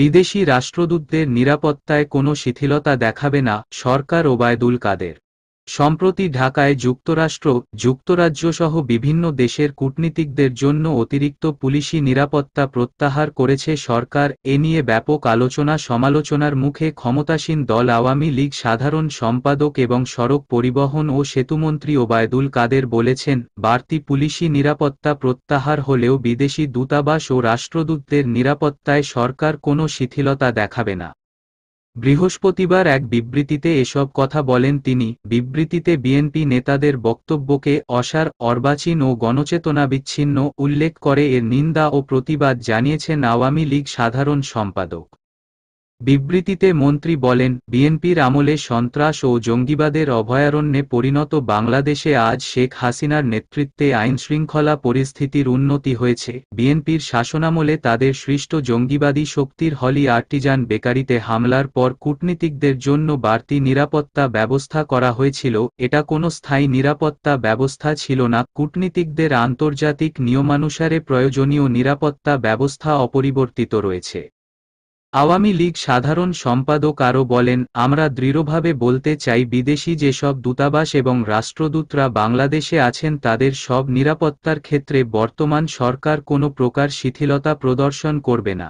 বিদেশি রাষ্ট্রদূতদের নিরাপত্তায় কোনো শিথিলতা দেখাবে না সরকার ওবায়দুল কাদের সম্প্রতি ঢাকায় যুক্তরাষ্ট্র যুক্তরাজ্যসহ বিভিন্ন দেশের কূটনীতিকদের জন্য অতিরিক্ত পুলিশি নিরাপত্তা প্রত্যাহার করেছে সরকার এ নিয়ে ব্যাপক আলোচনা সমালোচনার মুখে ক্ষমতাসীন দল আওয়ামী লীগ সাধারণ সম্পাদক এবং সড়ক পরিবহন ও সেতুমন্ত্রী ওবায়দুল কাদের বলেছেন বাড়তি পুলিশি নিরাপত্তা প্রত্যাহার হলেও বিদেশি দূতাবাস ও রাষ্ট্রদূতদের নিরাপত্তায় সরকার কোনো শিথিলতা দেখাবে না বৃহস্পতিবার এক বিবৃতিতে এসব কথা বলেন তিনি বিবৃতিতে বিএনপি নেতাদের বক্তব্যকে অসার অর্বাচীন ও গণচেতনা বিচ্ছিন্ন উল্লেখ করে এর নিন্দা ও প্রতিবাদ জানিয়েছেন আওয়ামী লীগ সাধারণ সম্পাদক বিবৃতিতে মন্ত্রী বলেন বিএনপির আমলে সন্ত্রাস ও জঙ্গিবাদের অভয়ারণ্যে পরিণত বাংলাদেশে আজ শেখ হাসিনার নেতৃত্বে আইনশৃঙ্খলা পরিস্থিতির উন্নতি হয়েছে বিএনপির শাসনামলে তাদের সৃষ্ট জঙ্গিবাদী শক্তির হলি আর্টিজান বেকারিতে হামলার পর কূটনীতিকদের জন্য বাড়তি নিরাপত্তা ব্যবস্থা করা হয়েছিল এটা কোনো স্থায়ী নিরাপত্তা ব্যবস্থা ছিল না কূটনীতিকদের আন্তর্জাতিক নিয়মানুসারে প্রয়োজনীয় নিরাপত্তা ব্যবস্থা অপরিবর্তিত রয়েছে আওয়ামী লীগ সাধারণ সম্পাদক আরও বলেন আমরা দৃঢ়ভাবে বলতে চাই বিদেশি যেসব দূতাবাস এবং রাষ্ট্রদূতরা বাংলাদেশে আছেন তাদের সব নিরাপত্তার ক্ষেত্রে বর্তমান সরকার কোনো প্রকার শিথিলতা প্রদর্শন করবে না